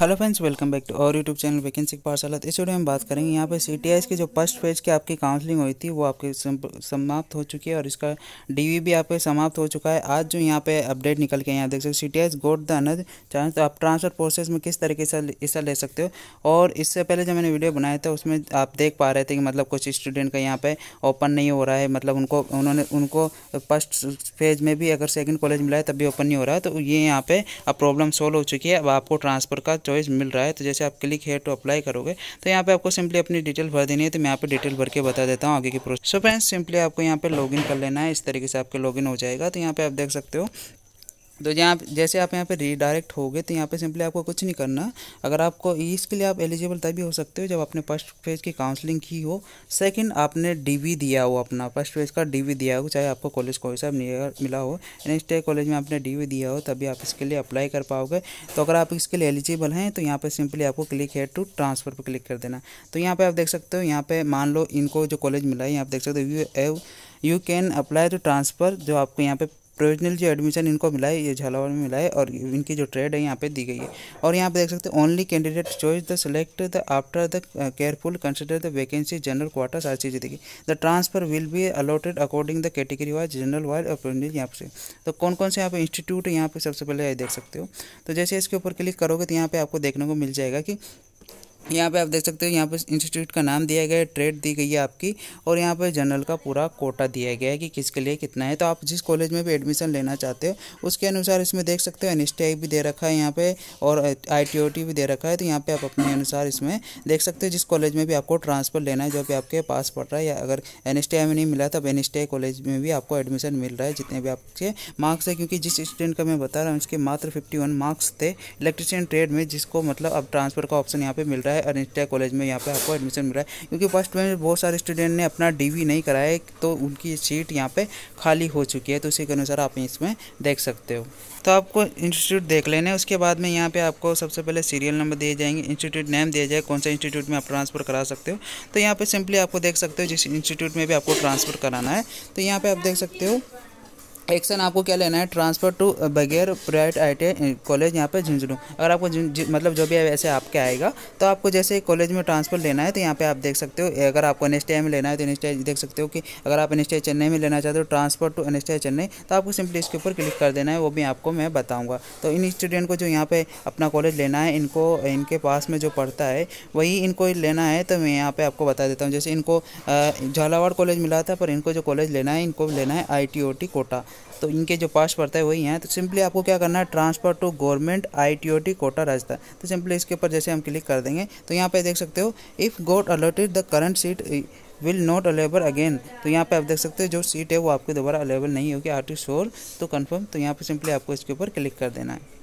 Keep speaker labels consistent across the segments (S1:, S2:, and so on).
S1: hello friends welcome back to our YouTube channel vacancy Pathshala तो इस video में बात करेंगे यहाँ पे सी के जो फर्स्ट फेज की आपकी काउंसलिंग हुई थी वो आपके समाप्त हो चुकी है और इसका डीवी भी आपके समाप्त हो चुका है आज जो यहाँ पे अपडेट निकल के यहाँ देख सकते हो C T got the another chance तो आप ट्रांसफर प्रोसेस में किस तरीके से हिस्सा ले सकते हो और इससे पहले जब मैंने वीडियो बनाया था उसमें आप देख पा रहे थे कि मतलब कुछ स्टूडेंट का यहाँ पर ओपन नहीं हो रहा है मतलब उनको उन्होंने उनको फर्स्ट फेज में भी अगर सेकेंड कॉलेज मिला है तब भी ओपन नहीं हो रहा है तो ये यहाँ पर अब प्रॉब्लम सॉल्व हो चुकी है अब आपको ट्रांसफर का चॉइस मिल रहा है तो जैसे आप क्लिक है टू अप्लाई करोगे तो यहाँ पे आपको सिंपली अपनी डिटेल भर देनी है तो मैं यहाँ पे डिटेल भर के बता देता हूँ आगे की प्रोसेस सो फ्रेंड्स सिंपली आपको यहाँ पे लॉगिन कर लेना है इस तरीके से आपके लॉगिन हो जाएगा तो यहाँ पे आप देख सकते हो तो यहाँ जैसे आप यहाँ पे रीडायरेक्ट हो गए तो यहाँ पे सिंपली आपको कुछ नहीं करना अगर आपको इसके लिए आप एलिजिबल तभी हो सकते हो जब आपने फर्स्ट फेज की काउंसलिंग की हो सेकंड आपने डीवी दिया हो अपना फर्स्ट फेज का डीवी दिया हो चाहे आपको कॉलेज कोई सा मिला हो नेक्स्ट स्टे कॉलेज में आपने डी दिया हो तभी आप इसके लिए अप्लाई कर पाओगे तो अगर आप इसके लिए एलिजिबल हैं तो यहाँ पर सिंपली आपको क्लिक है टू ट्रांसफ़र पर क्लिक कर देना तो यहाँ पर आप देख सकते हो यहाँ पर मान लो इनको जो कॉलेज मिला है यहाँ पर देख सकते हो you you can apply to transfer जो आपको यहाँ पर प्रोविजनल जो एडमिशन इनको मिला है ये झालावाड़ में मिला है और इनकी जो ट्रेड है यहाँ पे दी गई है और यहाँ पे देख सकते हैं only candidate choice the select the after the careful consider the vacancy general quarter सारी चीज़ें देखिए the transfer will be allotted according the category wise general wise और प्रोविजनल यहाँ से तो कौन कौन से यहाँ पे इंस्टीट्यूट यहाँ पे सबसे पहले देख सकते हो तो जैसे इसके ऊपर क्लिक करोगे तो यहाँ पे आपको देखने को मिल जाएगा कि यहाँ पे आप देख सकते हो यहाँ पे इंस्टीट्यूट का नाम दिया गया है ट्रेड दी गई है आपकी और यहाँ पे जनरल का पूरा कोटा दिया गया है कि किसके लिए कितना है तो आप जिस कॉलेज में भी एडमिशन लेना चाहते हो उसके अनुसार इसमें देख सकते हो एन भी दे रखा है यहाँ पे और आई भी दे रखा है तो यहाँ पर आप अपने अनुसार इसमें देख सकते हो जिस कॉलेज में भी आपको ट्रांसफ़र लेना है जो भी आपके पास पड़ रहा है या अगर एन में नहीं मिला तो अब एन कॉलेज में भी आपको एडमिशन मिल रहा है जितने भी आपके मार्क्स है क्योंकि जिस स्टूडेंट का मैं बता रहा हूँ उसके मात्र फिफ्टी मार्क्स थे इलेक्ट्रिशियन ट्रेड में जिसको मतलब अब ट्रांसफ़र का ऑप्शन यहाँ पर मिल रहा है है अनिस्टा कॉलेज में यहाँ पे आपको एडमिशन रहा है क्योंकि फर्स्ट में बहुत सारे स्टूडेंट ने अपना डी नहीं कराया है तो उनकी सीट यहाँ पर खाली हो चुकी है तो उसी के अनुसार आप इसमें देख सकते हो तो आपको इंस्टीट्यूट देख लेने उसके बाद में यहाँ पे आपको सबसे पहले सीरियल नंबर दिए जाएंगे इंस्टीट्यूट नेम दिया जाए कौन सा इंस्टीट्यूट में आप ट्रांसफ़र करा सकते हो तो यहाँ पे सिंपली आपको देख सकते हो जिस इंस्टीट्यूट में भी आपको ट्रांसफ़र कराना है तो यहाँ पे आप देख सकते हो एक्शन आपको क्या लेना है ट्रांसफ़र टू बगैर प्राइवेट आई टी कॉलेज यहाँ पर झुंझुनू अगर आपको मतलब जो भी है वैसे आपके आएगा तो आपको जैसे कॉलेज में ट्रांसफ़र लेना है तो यहाँ पे आप देख सकते हो अगर आपको एन में लेना है तो एन देख सकते हो कि अगर आप एन चेन्नई में लेना चाहते हो ट्रांसफ़र टू एन चेन्नई तो आपको सिंपली इसके ऊपर क्लिक कर देना है वो भी आपको मैं बताऊँगा तो इन स्टूडेंट को जो यहाँ पर अपना कॉलेज लेना है इनको इनके पास में जो पढ़ता है वही इनको लेना है तो मैं यहाँ पर आपको बता देता हूँ जैसे इनको झालावाड़ कॉलेज मिला था पर इनको जो कॉलेज लेना है इनको लेना है आई कोटा तो इनके जो पास पड़ता है वही हैं तो सिंपली आपको क्या करना है transfer to government I T O T Kota Rajasthan तो सिंपली इसके ऊपर जैसे हम क्लिक कर देंगे तो यहाँ पे देख सकते हो if got allotted the current seat will not available again तो यहाँ पे आप देख सकते हो जो सीट है वो आपके दोबारा अलेबल नहीं होगी आर्टिस्ट और तो कन्फर्म तो यहाँ पे सिंपली आपको इसके ऊपर क्लिक कर देना है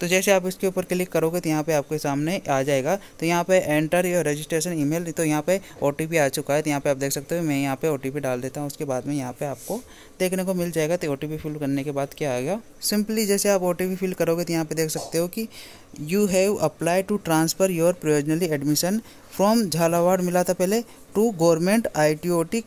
S1: तो जैसे आप इसके ऊपर क्लिक करोगे तो यहाँ पे आपके सामने आ जाएगा तो यहाँ पे एंटर योर रजिस्ट्रेशन ईमेल तो यहाँ पे ओ आ चुका है तो यहाँ पे आप देख सकते हो मैं यहाँ पे ओ डाल देता हूँ उसके बाद में यहाँ पे आपको देखने को मिल जाएगा तो ओ फिल करने के बाद क्या आएगा सिंपली जैसे आप ओ फिल करोगे तो यहाँ पे देख सकते हो कि you have apply to transfer your provisionally admission from Jhalawar मिला था पहले to government I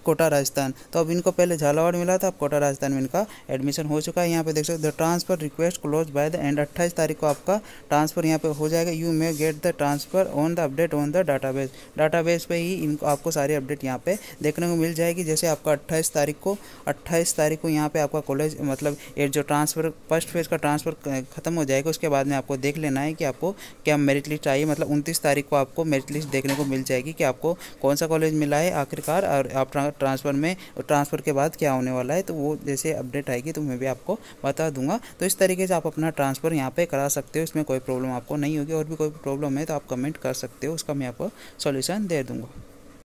S1: Kota Rajasthan तो अब इनको पहले झालावाड़ मिला था अब कोटा राजस्थान में इनका एडमिशन हो चुका है यहाँ पे देख सकते हो the transfer request close by the end अट्ठाईस तारीख को आपका ट्रांसफर यहाँ पे हो जाएगा you may get the transfer on the update on the database database पे ही इनको आपको सारी अपडेट यहाँ पे देखने को मिल जाएगी जैसे आपका अट्ठाईस तारीख को अट्ठाईस तारीख को यहाँ पे आपका कॉलेज मतलब ये जो ट्रांसफर फर्स्ट फेज का ट्रांसफर खत्म हो जाएगा उसके बाद में आपको देख लेना है कि आपको क्या मेरिट लिस्ट चाहिए मतलब उनतीस तारीख को आपको मेरिट लिस्ट देखने को मिल जाएगी कि आपको कौन सा कॉलेज मैसेज मिला है आखिरकार और आप ट्रांसफ़र में ट्रांसफ़र के बाद क्या होने वाला है तो वो जैसे अपडेट आएगी तो मैं भी आपको बता दूंगा तो इस तरीके से आप अपना ट्रांसफ़र यहाँ पर करा सकते हो इसमें कोई प्रॉब्लम आपको नहीं होगी और भी कोई प्रॉब्लम है तो आप कमेंट कर सकते हो उसका मैं आपको सॉल्यूशन दे दूँगा